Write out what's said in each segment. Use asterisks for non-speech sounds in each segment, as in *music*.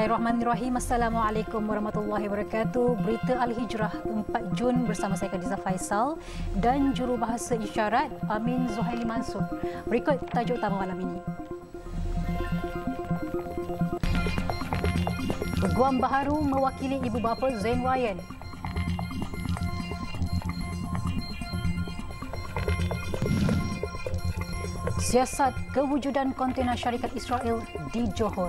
Bismillahirrahmanirrahim. Assalamualaikum warahmatullahi wabarakatuh. Berita Al-Hijrah 4 Jun bersama saya Khadiza Faisal dan jurubahasa isyarat Amin Zuhaili Mansur. Berikut tajuk utama malam ini. Peguam Baharu mewakili ibu bapa Zain Ryan. Siasat kewujudan kontena syarikat Israel di Johor.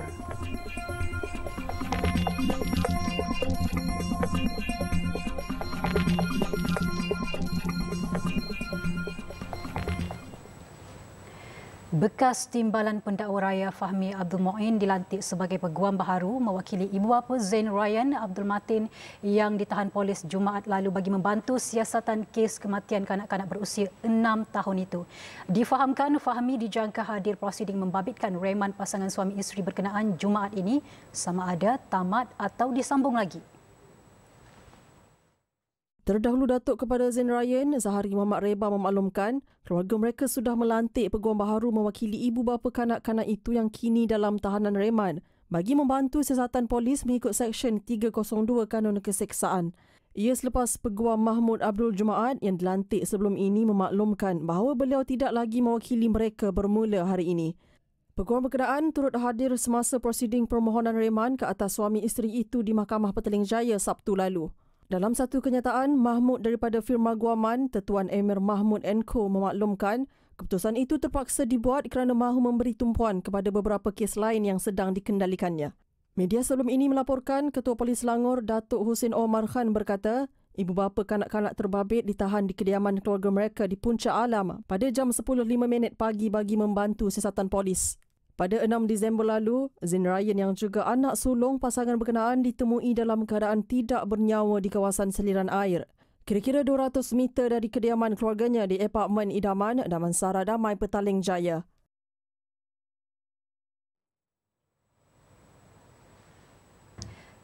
Bekas Timbalan Pendakwa Raya Fahmi Abdul Mu'in dilantik sebagai peguam baharu mewakili ibu bapa Zain Ryan Abdul Matin yang ditahan polis Jumaat lalu bagi membantu siasatan kes kematian kanak-kanak berusia enam tahun itu. Difahamkan Fahmi dijangka hadir prosiding membabitkan reman pasangan suami isteri berkenaan Jumaat ini sama ada tamat atau disambung lagi. Terdahulu Datuk kepada Zain Ryan, Zahari Muhammad Reba memaklumkan keluarga mereka sudah melantik peguam baharu mewakili ibu bapa kanak-kanak itu yang kini dalam tahanan reman bagi membantu siasatan polis mengikut Seksyen 302 Kanun Keseksaan. Ia selepas peguam Mahmud Abdul Jumaat yang dilantik sebelum ini memaklumkan bahawa beliau tidak lagi mewakili mereka bermula hari ini. Peguam berkenaan turut hadir semasa prosiding permohonan reman ke atas suami isteri itu di Mahkamah Petaling Jaya Sabtu lalu. Dalam satu kenyataan, Mahmud daripada firma Guaman, Tetuan Emir Mahmud Enko memaklumkan, keputusan itu terpaksa dibuat kerana mahu memberi tumpuan kepada beberapa kes lain yang sedang dikendalikannya. Media sebelum ini melaporkan Ketua Polis Selangor Datuk Husin Omar Khan berkata, ibu bapa kanak-kanak terbabit ditahan di kediaman keluarga mereka di Puncak Alam pada jam 10.05 pagi bagi membantu siasatan polis. Pada 6 Disember lalu, Zin Ryan yang juga anak sulung pasangan berkenaan ditemui dalam keadaan tidak bernyawa di kawasan seliran air. Kira-kira 200 meter dari kediaman keluarganya di apartmen idaman Damansara Damai Petaling Jaya.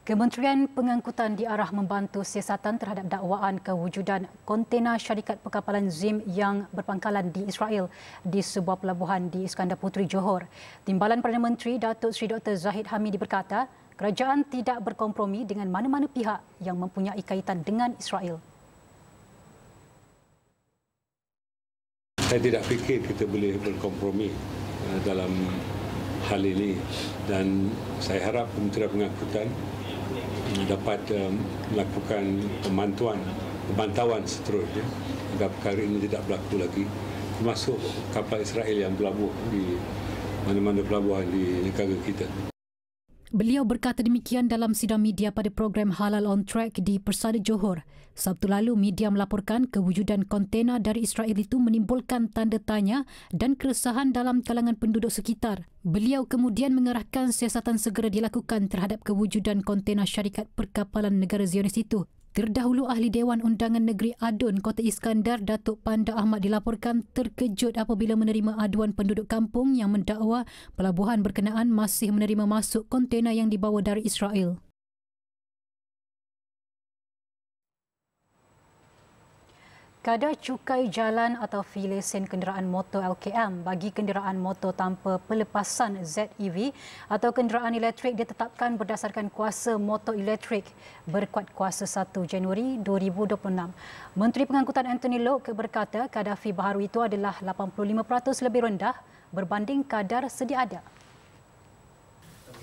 Kementerian Pengangkutan diarah membantu siasatan terhadap dakwaan kewujudan kontena syarikat perkapalan Zim yang berpangkalan di Israel di sebuah pelabuhan di Iskandar Puteri Johor. Timbalan Perdana Menteri Datuk Seri Dr. Zahid Hamidi berkata, kerajaan tidak berkompromi dengan mana-mana pihak yang mempunyai kaitan dengan Israel. Saya tidak fikir kita boleh berkompromi uh, dalam hal ini dan saya harap Kementerian Pengangkutan dapat eh, melakukan pemantuan, pemantauan seterusnya agar perkara ini tidak berlaku lagi termasuk kapal Israel yang berlabuh di mana-mana pelabuhan di negara kita. Beliau berkata demikian dalam sidang media pada program Halal on Track di Persada Johor. Sabtu lalu, media melaporkan kewujudan kontena dari Israel itu menimbulkan tanda tanya dan keresahan dalam kalangan penduduk sekitar. Beliau kemudian mengarahkan siasatan segera dilakukan terhadap kewujudan kontena syarikat perkapalan negara Zionis itu Terdahulu ahli Dewan Undangan Negeri Adun, Kota Iskandar, Datuk Panda Ahmad dilaporkan terkejut apabila menerima aduan penduduk kampung yang mendakwa pelabuhan berkenaan masih menerima masuk kontena yang dibawa dari Israel. kadar cukai jalan atau filesen kenderaan motor LKM bagi kenderaan motor tanpa pelepasan ZEV atau kenderaan elektrik ditetapkan berdasarkan kuasa motor elektrik berkuat kuasa 1 Januari 2026. Menteri Pengangkutan Anthony Lok berkata kadar fee baru itu adalah 85% lebih rendah berbanding kadar sedia ada.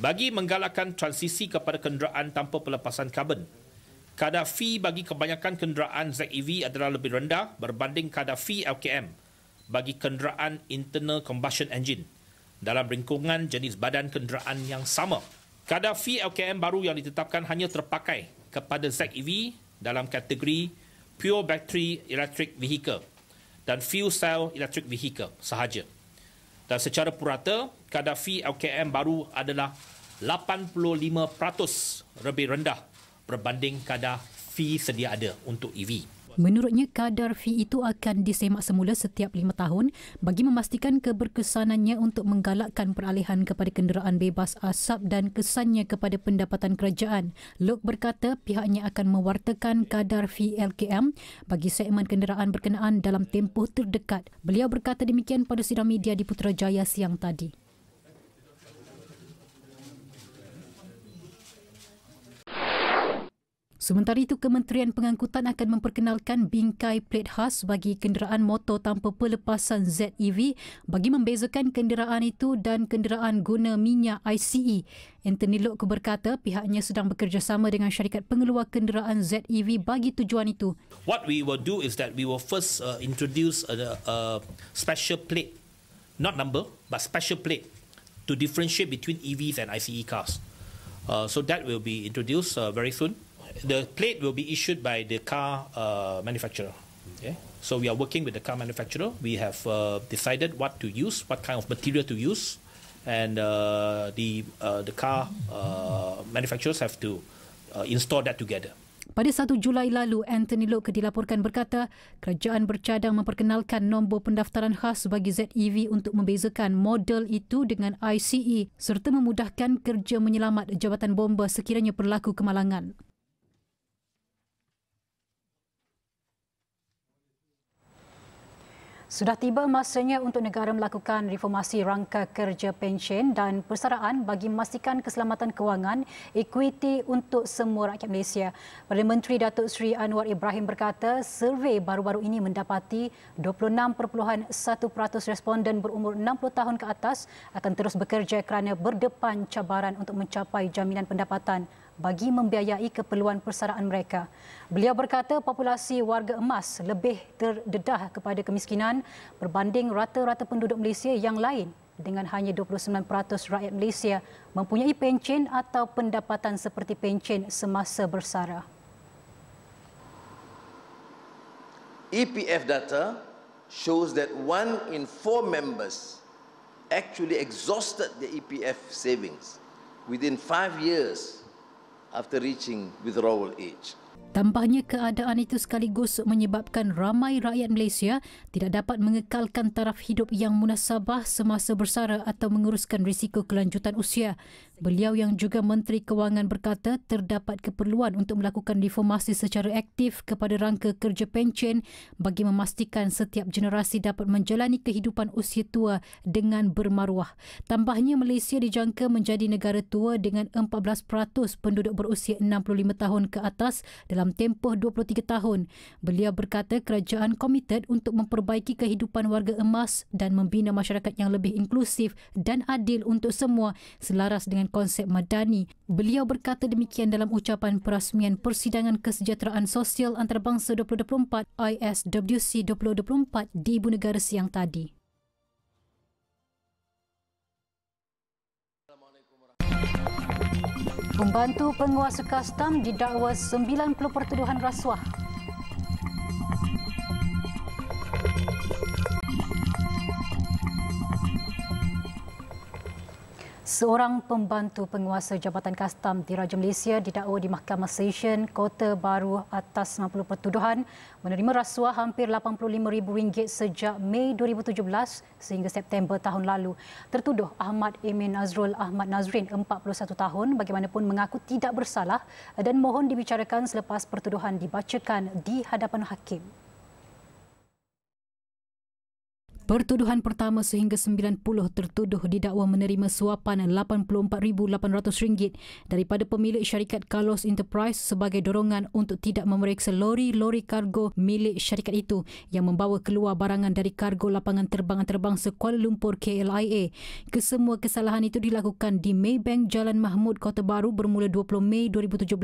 Bagi menggalakkan transisi kepada kenderaan tanpa pelepasan karbon, Kadar fee bagi kebanyakan kenderaan ZEV adalah lebih rendah berbanding kadar fee LKM bagi kenderaan internal combustion engine dalam ringkungan jenis badan kenderaan yang sama. Kadar fee LKM baru yang ditetapkan hanya terpakai kepada ZEV dalam kategori pure battery electric vehicle dan fuel cell electric vehicle sahaja. Dan secara purata, kadar fee LKM baru adalah 85% lebih rendah berbanding kadar fee sedia ada untuk EV. Menurutnya, kadar fee itu akan disemak semula setiap lima tahun bagi memastikan keberkesanannya untuk menggalakkan peralihan kepada kenderaan bebas asap dan kesannya kepada pendapatan kerajaan. Lok berkata pihaknya akan mewartakan kadar fee LKM bagi segmen kenderaan berkenaan dalam tempoh terdekat. Beliau berkata demikian pada sidang media di Putrajaya siang tadi. Sementara itu, Kementerian Pengangkutan akan memperkenalkan bingkai plat khas bagi kenderaan motor tanpa pelepasan ZEV bagi membezakan kenderaan itu dan kenderaan guna minyak ICE. Anthony Lok berkata pihaknya sedang bekerjasama dengan syarikat pengeluar kenderaan ZEV bagi tujuan itu. What we will do is that we will first uh, introduce a, a special plate, not number, but special plate to differentiate between EVs and ICE cars. Uh, so that will be introduced uh, very soon the plate will be issued by the car uh, manufacturer. Okay? So we are working with the car manufacturer. We have uh, decided what to use, what kind of material to use, and uh, the uh, the car uh, manufacturers have to uh, install that together. Pada 1 Julai lalu, Anthony Locke dilaporkan berkata, kerajaan bercadang memperkenalkan nombor pendaftaran khas bagi ZEV untuk membezakan model itu dengan ICE serta memudahkan kerja menyelamat jabatan bomba sekiranya berlaku kemalangan. Sudah tiba masanya untuk negara melakukan reformasi rangka kerja pensyen dan persaraan bagi memastikan keselamatan kewangan, ekuiti untuk semua rakyat Malaysia. Perdana Menteri Datuk Seri Anwar Ibrahim berkata, survei baru-baru ini mendapati 26.1% responden berumur 60 tahun ke atas akan terus bekerja kerana berdepan cabaran untuk mencapai jaminan pendapatan bagi membiayai keperluan persaraan mereka. Beliau berkata populasi warga emas lebih terdedah kepada kemiskinan berbanding rata-rata penduduk Malaysia yang lain dengan hanya 29% rakyat Malaysia mempunyai pencen atau pendapatan seperti pencen semasa bersara. EPF data shows that one in four members actually exhausted their EPF savings within five years after reaching withdrawal age. Tambahnya keadaan itu sekaligus menyebabkan ramai rakyat Malaysia tidak dapat mengekalkan taraf hidup yang munasabah semasa bersara atau menguruskan risiko kelanjutan usia. Beliau yang juga Menteri Kewangan berkata terdapat keperluan untuk melakukan reformasi secara aktif kepada rangka kerja pencen bagi memastikan setiap generasi dapat menjalani kehidupan usia tua dengan bermaruah. Tambahnya, Malaysia dijangka menjadi negara tua dengan 14% penduduk berusia 65 tahun ke atas dalam tempoh 23 tahun. Beliau berkata kerajaan komited untuk memperbaiki kehidupan warga emas dan membina masyarakat yang lebih inklusif dan adil untuk semua selaras dengan dengan konsep madani. Beliau berkata demikian dalam ucapan perasmian Persidangan Kesejahteraan Sosial Antarabangsa 2024 ISWC 2024 di Ibu Negara siang tadi. Pembantu penguasa kastam didakwa 90 pertuduhan rasuah. Seorang pembantu penguasa Jabatan Kastam di Raja Malaysia didakwa di Mahkamah Session Kota Baru atas 90 pertuduhan menerima rasuah hampir RM85,000 sejak Mei 2017 sehingga September tahun lalu. Tertuduh Ahmad Emin Azrul Ahmad Nazrin, 41 tahun, bagaimanapun mengaku tidak bersalah dan mohon dibicarakan selepas pertuduhan dibacakan di hadapan hakim. Pertuduhan pertama sehingga 90 tertuduh didakwa menerima suapan RM84,800 daripada pemilik syarikat Carlos Enterprise sebagai dorongan untuk tidak memeriksa lori-lori kargo milik syarikat itu yang membawa keluar barangan dari kargo lapangan terbang antarabangsa Kuala Lumpur KLIA. Kesemua kesalahan itu dilakukan di Maybank Jalan Mahmud Kota Baru bermula 20 Mei 2017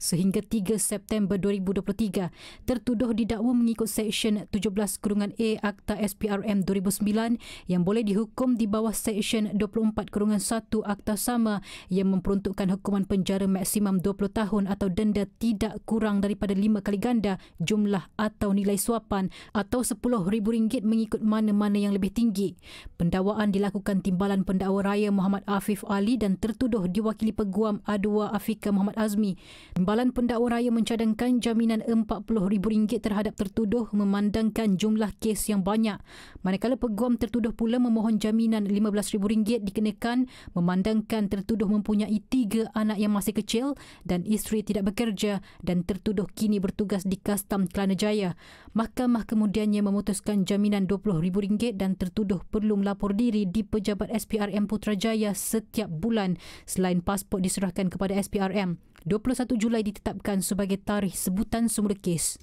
sehingga 3 September 2023. Tertuduh didakwa mengikut Seksyen 17 Kurungan A Akta SPRM RM2009 yang boleh dihukum di bawah Seksyen 24 Kurungan 1 Akta Sama yang memperuntukkan hukuman penjara maksimum 20 tahun atau denda tidak kurang daripada 5 kali ganda jumlah atau nilai suapan atau rm ringgit mengikut mana-mana yang lebih tinggi. Pendawaan dilakukan timbalan pendakwa raya Muhammad Afif Ali dan tertuduh diwakili peguam Adwa Afika Muhammad Azmi. Timbalan pendakwa raya mencadangkan jaminan RM40,000 terhadap tertuduh memandangkan jumlah kes yang banyak. Manakala peguam tertuduh pula memohon jaminan RM15,000 dikenakan memandangkan tertuduh mempunyai tiga anak yang masih kecil dan isteri tidak bekerja dan tertuduh kini bertugas di Kastam Kelana Jaya. Mahkamah kemudiannya memutuskan jaminan RM20,000 dan tertuduh perlu melapor diri di pejabat SPRM Putrajaya setiap bulan selain pasport diserahkan kepada SPRM. 21 Julai ditetapkan sebagai tarikh sebutan semula kes.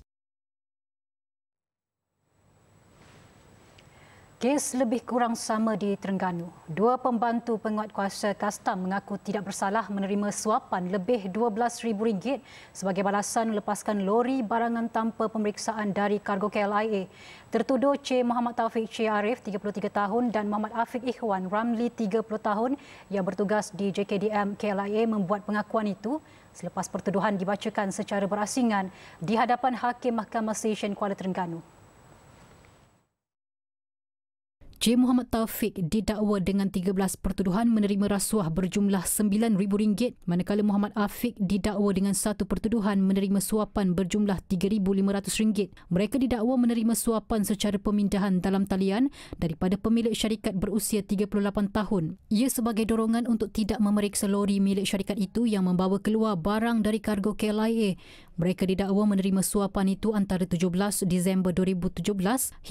Kes lebih kurang sama di Terengganu. Dua pembantu penguat kuasa kastam mengaku tidak bersalah menerima suapan lebih rm ringgit sebagai balasan melepaskan lori barangan tanpa pemeriksaan dari kargo KLIA. Tertuduh C. Muhammad Taufik C. Arif, 33 tahun dan Muhammad Afiq Ikhwan Ramli, 30 tahun yang bertugas di JKDM KLIA membuat pengakuan itu selepas pertuduhan dibacakan secara berasingan di hadapan Hakim Mahkamah Stesen Kuala Terengganu. J. Muhammad Taufik didakwa dengan 13 pertuduhan menerima rasuah berjumlah RM9,000 manakala Muhammad Afiq didakwa dengan satu pertuduhan menerima suapan berjumlah RM3,500. Mereka didakwa menerima suapan secara pemindahan dalam talian daripada pemilik syarikat berusia 38 tahun. Ia sebagai dorongan untuk tidak memeriksa lori milik syarikat itu yang membawa keluar barang dari kargo KLIA mereka didakwa menerima suapan itu antara 17 Disember 2017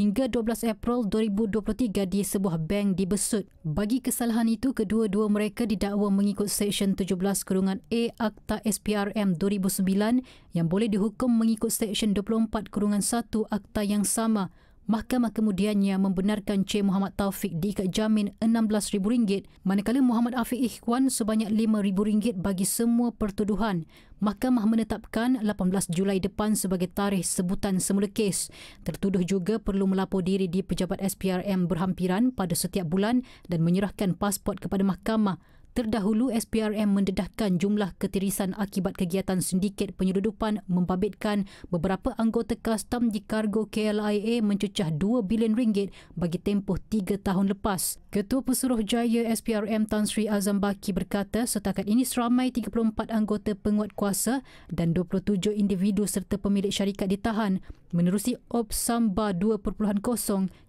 hingga 12 April 2023 di sebuah bank di Besut. Bagi kesalahan itu, kedua-dua mereka didakwa mengikut Seksyen 17 Kurungan A Akta SPRM 2009 yang boleh dihukum mengikut Seksyen 24 Kurungan 1 Akta yang sama Mahkamah kemudiannya membenarkan C. Muhammad Taufik diikat jamin RM16,000 manakala Muhammad Afiq Ikhwan sebanyak RM5,000 bagi semua pertuduhan. Mahkamah menetapkan 18 Julai depan sebagai tarikh sebutan semula kes. Tertuduh juga perlu melapor diri di pejabat SPRM berhampiran pada setiap bulan dan menyerahkan pasport kepada mahkamah. Terdahulu, SPRM mendedahkan jumlah ketirisan akibat kegiatan sindiket penyeludupan membabitkan beberapa anggota kastam di kargo KLIA mencecah 2 bilion ringgit bagi tempoh tiga tahun lepas. Ketua Pesuruh Jaya SPRM Tan Sri Azam Baki berkata setakat ini seramai 34 anggota penguat kuasa dan 27 individu serta pemilik syarikat ditahan menerusi Ops Samba 2.0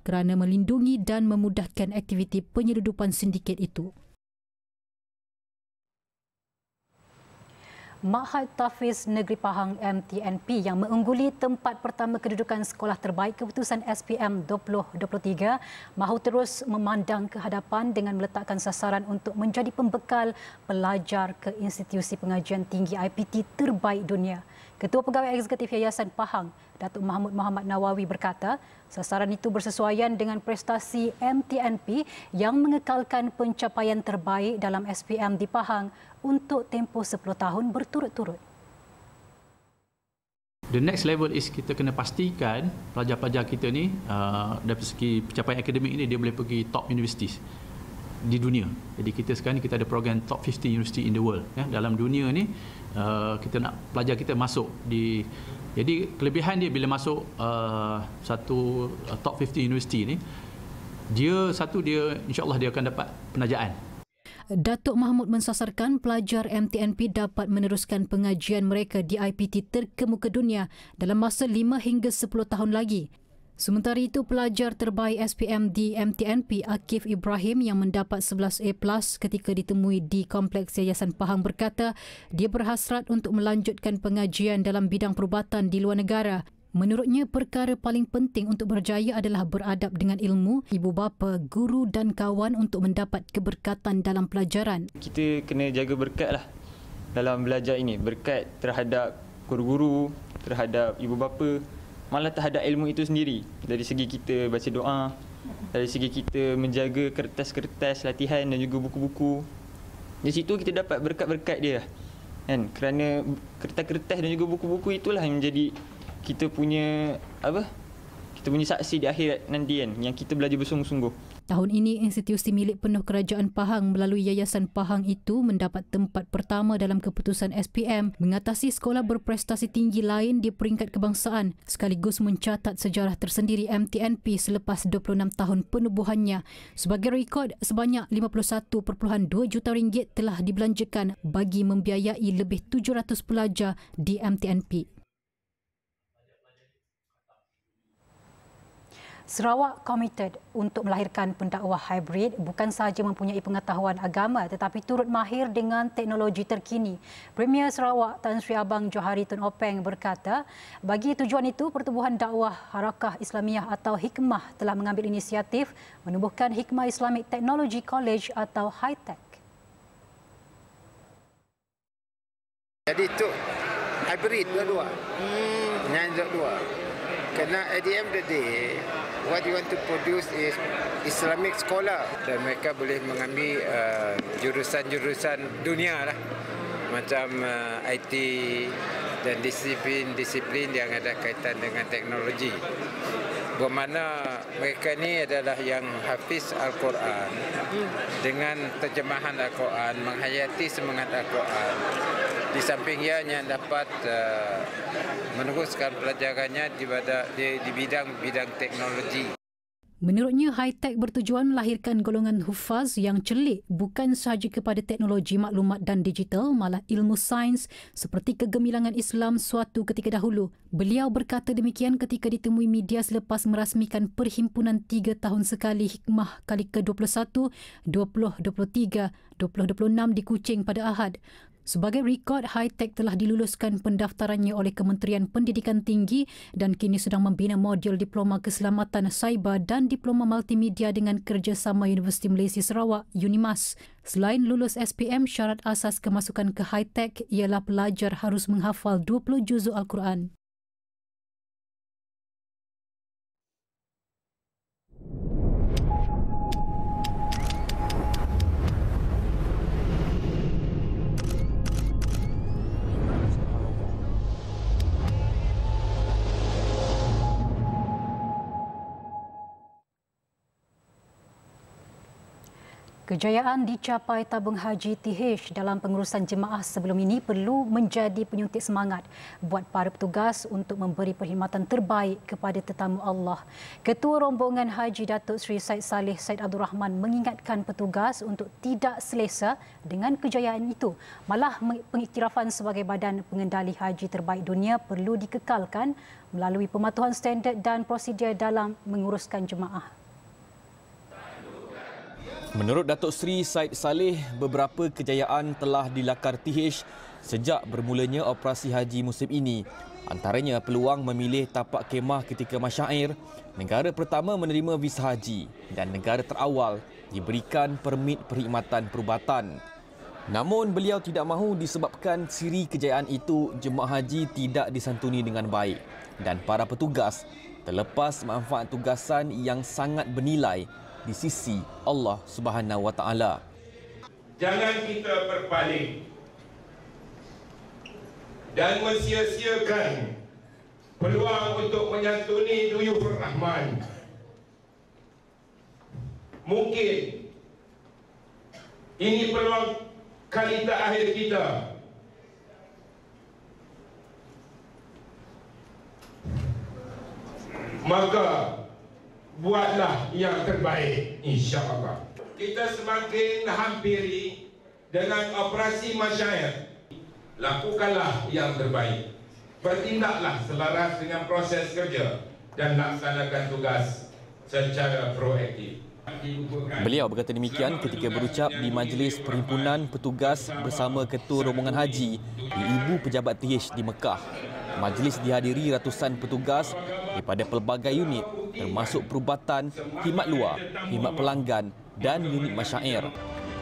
kerana melindungi dan memudahkan aktiviti penyeludupan sindiket itu. Mahat Tafiz Negeri Pahang MTNP yang mengungguli tempat pertama kedudukan sekolah terbaik keputusan SPM 2023 mahu terus memandang ke hadapan dengan meletakkan sasaran untuk menjadi pembekal pelajar ke institusi pengajian tinggi IPT terbaik dunia. Ketua Pegawai Eksekutif Yayasan Pahang, Datuk Mahmud Muhammad Nawawi berkata, sasaran itu bersesuaian dengan prestasi MTNP yang mengekalkan pencapaian terbaik dalam SPM di Pahang untuk tempoh 10 tahun berturut-turut. The next level is kita kena pastikan pelajar-pelajar kita ni uh, dari segi pencapaian akademik ini dia boleh pergi top universities di dunia. Jadi kita sekarang ni kita ada program top 50 university in the world ya. Dalam dunia ni uh, kita nak pelajar kita masuk di jadi kelebihan dia bila masuk uh, satu uh, top 50 university ni dia satu dia insyaallah dia akan dapat penajaan. Datuk Mahmud mensasarkan pelajar MTNP dapat meneruskan pengajian mereka di IPT terkemuka dunia dalam masa 5 hingga 10 tahun lagi. Sementara itu, pelajar terbaik SPM di MTNP, Akif Ibrahim yang mendapat 11A+, ketika ditemui di Kompleks Yayasan Pahang berkata, dia berhasrat untuk melanjutkan pengajian dalam bidang perubatan di luar negara. Menurutnya, perkara paling penting untuk berjaya adalah beradab dengan ilmu, ibu bapa, guru dan kawan untuk mendapat keberkatan dalam pelajaran. Kita kena jaga berkat lah dalam belajar ini. Berkat terhadap guru-guru, terhadap ibu bapa, malah terhadap ilmu itu sendiri dari segi kita baca doa dari segi kita menjaga kertas-kertas latihan dan juga buku-buku di situ kita dapat berkat-berkat dia kan kerana kertas-kertas dan juga buku-buku itulah yang menjadi kita punya apa kita punya saksi di akhirat nanti kan yang kita belajar bersungguh-sungguh Tahun ini, institusi milik penuh kerajaan Pahang melalui Yayasan Pahang itu mendapat tempat pertama dalam keputusan SPM mengatasi sekolah berprestasi tinggi lain di peringkat kebangsaan sekaligus mencatat sejarah tersendiri MTNP selepas 26 tahun penubuhannya. Sebagai rekod, sebanyak 51.2 juta ringgit telah dibelanjakan bagi membiayai lebih 700 pelajar di MTNP. Sarawak committed untuk melahirkan pendakwah hybrid bukan sahaja mempunyai pengetahuan agama tetapi turut mahir dengan teknologi terkini. Premier Sarawak Tan Sri Abang Johari Tun Openg berkata, bagi tujuan itu pertubuhan dakwah Harakah Islamiah atau Hikmah telah mengambil inisiatif menubuhkan Hikmah Islamic Technology College atau Hi-tech. Jadi itu hybrid dua-dua. Hmm. Yang dua-dua. Kerana at the end of the day, what you want to produce is Islamic scholar. Dan mereka boleh mengambil uh, jurusan-jurusan dunia lah. Macam uh, IT dan disiplin-disiplin yang ada kaitan dengan teknologi. Bermakna mereka ni adalah yang hafiz Al-Quran dengan terjemahan Al-Quran, menghayati semangat Al-Quran di samping ianya dapat uh, meneruskan pelajarannya di, di, bidang-bidang teknologi. Menurutnya, high-tech bertujuan melahirkan golongan hufaz yang celik bukan sahaja kepada teknologi maklumat dan digital, malah ilmu sains seperti kegemilangan Islam suatu ketika dahulu. Beliau berkata demikian ketika ditemui media selepas merasmikan Perhimpunan tiga Tahun Sekali Hikmah kali ke-21, 20, 23, 2026 di Kuching pada Ahad. Sebagai rekod, Hitech telah diluluskan pendaftarannya oleh Kementerian Pendidikan Tinggi dan kini sedang membina modul Diploma Keselamatan Cyber dan Diploma Multimedia dengan kerjasama Universiti Malaysia Sarawak, UNIMAS. Selain lulus SPM, syarat asas kemasukan ke Hitech ialah pelajar harus menghafal 20 juzuk Al-Quran. Kejayaan dicapai Tabung Haji TH dalam pengurusan jemaah sebelum ini perlu menjadi penyuntik semangat buat para petugas untuk memberi perkhidmatan terbaik kepada tetamu Allah. Ketua Rombongan Haji Datuk Seri Syed Saleh Syed Abdul Rahman mengingatkan petugas untuk tidak selesa dengan kejayaan itu. Malah pengiktirafan sebagai badan pengendali haji terbaik dunia perlu dikekalkan melalui pematuhan standard dan prosedur dalam menguruskan jemaah. Menurut Datuk Seri Said Saleh, beberapa kejayaan telah dilakar TH sejak bermulanya operasi haji musim ini. Antaranya peluang memilih tapak kemah ketika masyair, negara pertama menerima visa haji dan negara terawal diberikan permit perkhidmatan perubatan. Namun beliau tidak mahu disebabkan siri kejayaan itu jemaah haji tidak disantuni dengan baik dan para petugas terlepas manfaat tugasan yang sangat bernilai di sisi Allah Subhanahu Wa Taala. Jangan kita berpaling dan mensia-siakan peluang untuk menyantuni Duyuhur Rahman. Mungkin ini peluang kali terakhir kita Maka buatlah yang terbaik insyaallah kita semakin hampiri dengan operasi masyair lakukanlah yang terbaik bertindaklah selaras dengan proses kerja dan laksanakan tugas secara proaktif Beliau berkata demikian ketika berucap di majlis perhimpunan petugas bersama ketua rombongan haji di ibu pejabat TH di Mekah. Majlis dihadiri ratusan petugas daripada pelbagai unit termasuk perubatan, khidmat luar, khidmat pelanggan dan unit masyair.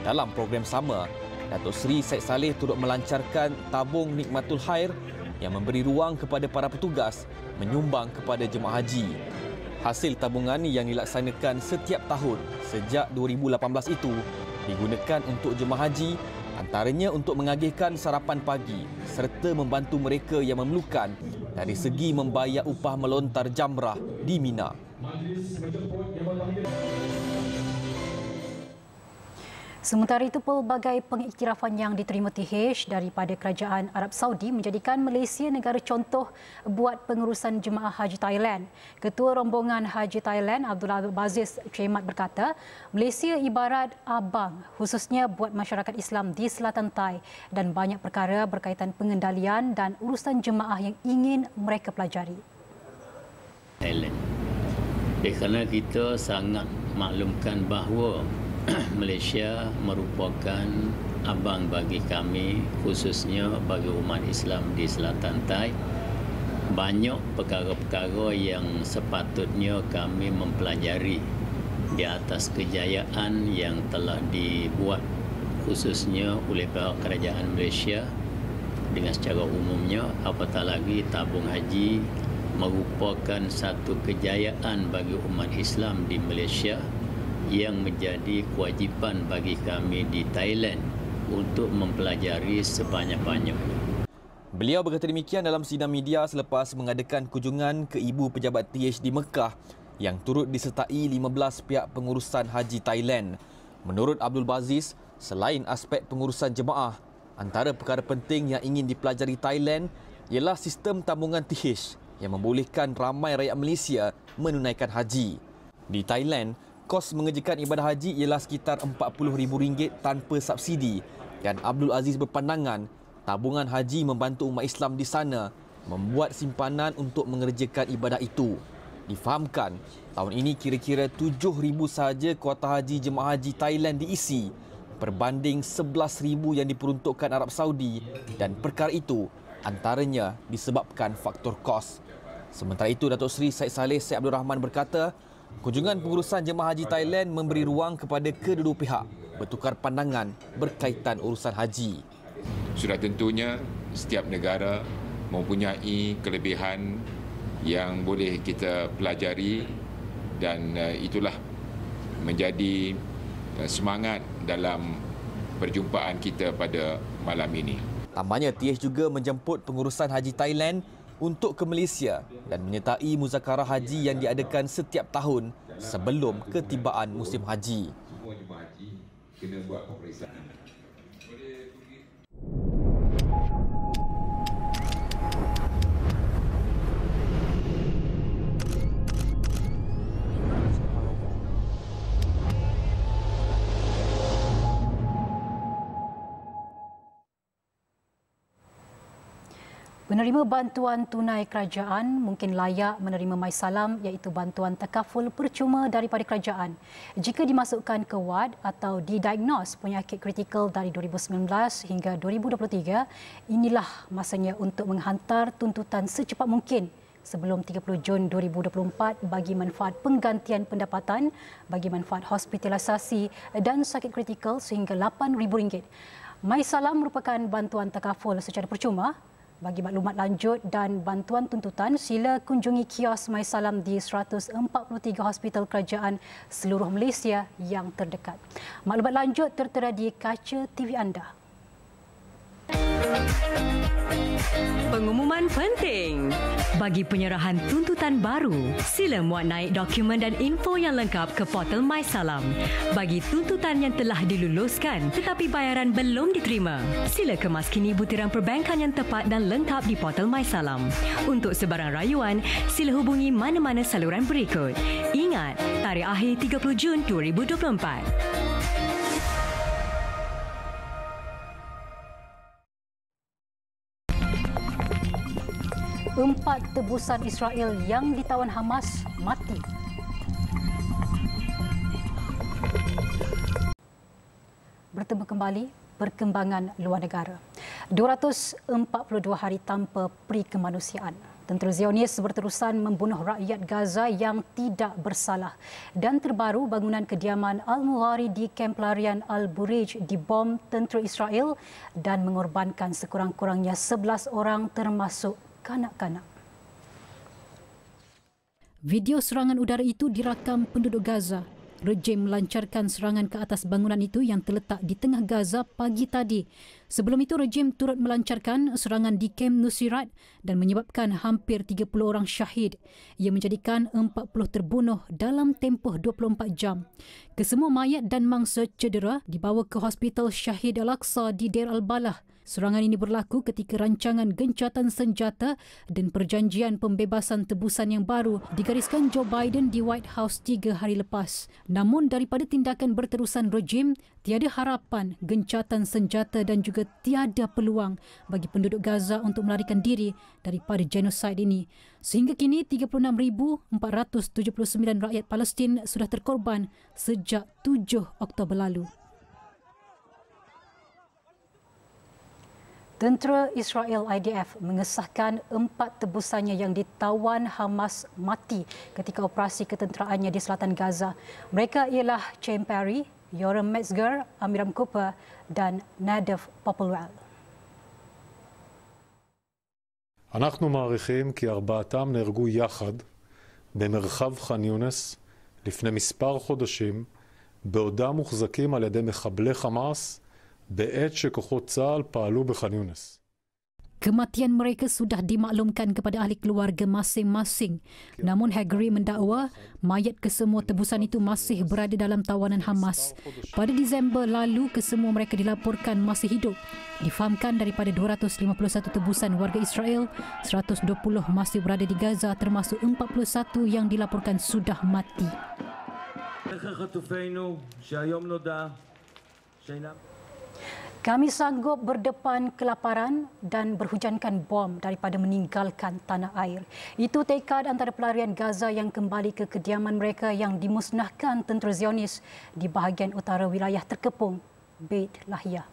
Dalam program sama, Datuk Seri Syed Saleh turut melancarkan tabung Nikmatul Hair yang memberi ruang kepada para petugas menyumbang kepada jemaah haji. Hasil tabungan yang dilaksanakan setiap tahun sejak 2018 itu digunakan untuk jemaah haji antaranya untuk mengagihkan sarapan pagi serta membantu mereka yang memerlukan dari segi membayar upah melontar jamrah di Mina. Majlis Majlis Majlis Majlis Sementara itu, pelbagai pengiktirafan yang diterima TH daripada Kerajaan Arab Saudi menjadikan Malaysia negara contoh buat pengurusan jemaah haji Thailand. Ketua Rombongan Haji Thailand, Abdul Abdul Baziz Cemat berkata, Malaysia ibarat abang khususnya buat masyarakat Islam di Selatan Thai dan banyak perkara berkaitan pengendalian dan urusan jemaah yang ingin mereka pelajari. Thailand. Eh, kerana kita sangat maklumkan bahawa *clears throat* Malaysia merupakan abang bagi kami khususnya bagi umat Islam di Selatan Thai banyak perkara-perkara yang sepatutnya kami mempelajari di atas kejayaan yang telah dibuat khususnya oleh pihak kerajaan Malaysia dengan secara umumnya apatah lagi tabung haji merupakan satu kejayaan bagi umat Islam di Malaysia yang menjadi kewajipan bagi kami di Thailand untuk mempelajari sebanyak-banyaknya. Beliau berkata demikian dalam sidang media selepas mengadakan kunjungan ke ibu pejabat TH di Mekah yang turut disertai 15 pihak pengurusan haji Thailand. Menurut Abdul Baziz, selain aspek pengurusan jemaah, antara perkara penting yang ingin dipelajari Thailand ialah sistem tambungan TH yang membolehkan ramai rakyat Malaysia menunaikan haji. Di Thailand, kos mengerjakan ibadah haji ialah sekitar rm ringgit tanpa subsidi dan Abdul Aziz berpandangan tabungan haji membantu umat Islam di sana membuat simpanan untuk mengerjakan ibadah itu. Difahamkan, tahun ini kira-kira 7,000 sahaja kuota haji jemaah haji Thailand diisi berbanding 11,000 yang diperuntukkan Arab Saudi dan perkara itu antaranya disebabkan faktor kos. Sementara itu, Datuk Seri Syed Saleh Syed Abdul Rahman berkata, Kunjungan pengurusan jemaah haji Thailand memberi ruang kepada kedua-dua pihak bertukar pandangan berkaitan urusan haji. Sudah tentunya setiap negara mempunyai kelebihan yang boleh kita pelajari dan eh, itulah menjadi eh, semangat dalam perjumpaan kita pada malam ini. Tambahnya TH juga menjemput pengurusan haji Thailand untuk ke Malaysia dan menyertai muzakarah haji yang diadakan setiap tahun sebelum ketibaan musim haji. Menerima bantuan tunai kerajaan mungkin layak menerima mai salam iaitu bantuan takaful percuma daripada kerajaan. Jika dimasukkan ke wad atau didiagnos penyakit kritikal dari 2019 hingga 2023, inilah masanya untuk menghantar tuntutan secepat mungkin sebelum 30 Jun 2024 bagi manfaat penggantian pendapatan, bagi manfaat hospitalisasi dan sakit kritikal sehingga RM8,000. Mai Salam merupakan bantuan takaful secara percuma bagi maklumat lanjut dan bantuan tuntutan, sila kunjungi kios My di 143 hospital kerajaan seluruh Malaysia yang terdekat. Maklumat lanjut tertera di kaca TV anda. Pengumuman penting. Bagi penyerahan tuntutan baru, sila muat naik dokumen dan info yang lengkap ke portal MySalam. Bagi tuntutan yang telah diluluskan tetapi bayaran belum diterima, sila kemas kini butiran perbankan yang tepat dan lengkap di portal MySalam. Untuk sebarang rayuan, sila hubungi mana-mana saluran berikut. Ingat, tarikh akhir 30 Jun 2024. empat tebusan Israel yang ditawan Hamas mati. Bertemu kembali perkembangan luar negara. 242 hari tanpa perikemanusiaan. Tentera Zionis berterusan membunuh rakyat Gaza yang tidak bersalah. Dan terbaru, bangunan kediaman Al-Mughari di kamp larian Al-Burij dibom tentera Israel dan mengorbankan sekurang-kurangnya 11 orang termasuk kanak-kanak. Video serangan udara itu dirakam penduduk Gaza. Rejim melancarkan serangan ke atas bangunan itu yang terletak di tengah Gaza pagi tadi. Sebelum itu, rejim turut melancarkan serangan di Kem Nusirat dan menyebabkan hampir 30 orang syahid. Ia menjadikan 40 terbunuh dalam tempoh 24 jam. Kesemua mayat dan mangsa cedera dibawa ke Hospital Syahid Al-Aqsa di Deir al-Balah. Serangan ini berlaku ketika rancangan gencatan senjata dan perjanjian pembebasan tebusan yang baru digariskan Joe Biden di White House tiga hari lepas. Namun daripada tindakan berterusan rejim, tiada harapan gencatan senjata dan juga juga tiada peluang bagi penduduk Gaza untuk melarikan diri daripada genosid ini. Sehingga kini 36,479 rakyat Palestin sudah terkorban sejak 7 Oktober lalu. Tentera Israel IDF mengesahkan empat tebusannya yang ditawan Hamas mati ketika operasi ketenteraannya di selatan Gaza. Mereka ialah Chaim Perry, Yoram Metzger, Amiram Cooper dan Nadav Popolwell. אנחנו מעריכים כי ארבעתם נהרגו יחד במרחב ח'אן יונס לפני מספר חודשים, בעודם מוחזקים על ידי מחבלי חמאס בעת שכוחות צה"ל פעלו בח'אן יונס. Kematian mereka sudah dimaklumkan kepada ahli keluarga masing-masing. Namun Hagri mendakwa mayat kesemua tebusan itu masih berada dalam tawanan Hamas. Pada Disember lalu, kesemua mereka dilaporkan masih hidup. Difahamkan daripada 251 tebusan warga Israel, 120 masih berada di Gaza termasuk 41 yang dilaporkan sudah mati. Kami sanggup berdepan kelaparan dan berhujankan bom daripada meninggalkan tanah air. Itu tekad antara pelarian Gaza yang kembali ke kediaman mereka yang dimusnahkan tentera Zionis di bahagian utara wilayah terkepung Beit Lahia.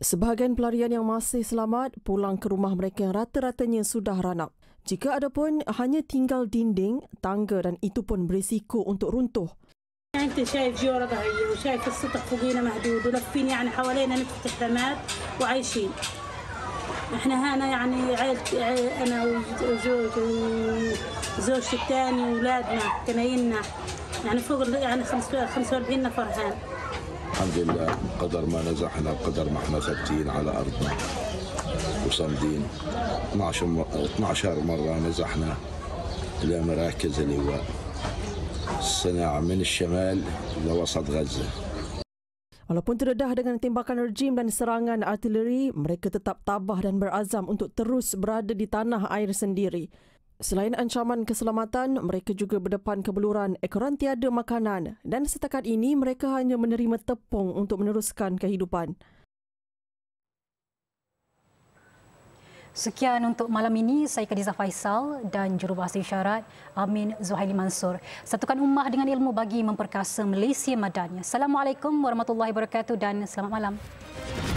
Sebahagian pelarian yang masih selamat pulang ke rumah mereka yang rata-ratanya sudah ranap. Jika ada pun hanya tinggal dinding, tangga dan itu pun berisiko untuk runtuh. يعني انت شايف جيورة ضهرية وشايف السطح فوقينا مهدود ولفين يعني حوالينا نفتح رماد وعايشين احنا هنا يعني عيل انا وزوجتي الثاني واولادنا كناينا يعني فوق يعني 45 نفر هان الحمد لله قدر ما نزحنا قدر ما احنا ثابتين على ارضنا وصامدين 12 12 مره نزحنا الى مراكز اللواء الصناعة من الشمال إلى وسط غزة. Walaupun terdedah dengan tembakan rejim dan serangan artileri, mereka tetap tabah dan berazam untuk terus berada di tanah air sendiri. Selain ancaman keselamatan, mereka juga berdepan kebeluran ekoran tiada makanan dan setakat ini mereka hanya menerima tepung untuk meneruskan kehidupan. Sekian untuk malam ini. Saya Kadiza Faisal dan jurubahasa isyarat Amin Zuhaili Mansur. Satukan ummah dengan ilmu bagi memperkasa Malaysia madanya. Assalamualaikum warahmatullahi wabarakatuh dan selamat malam.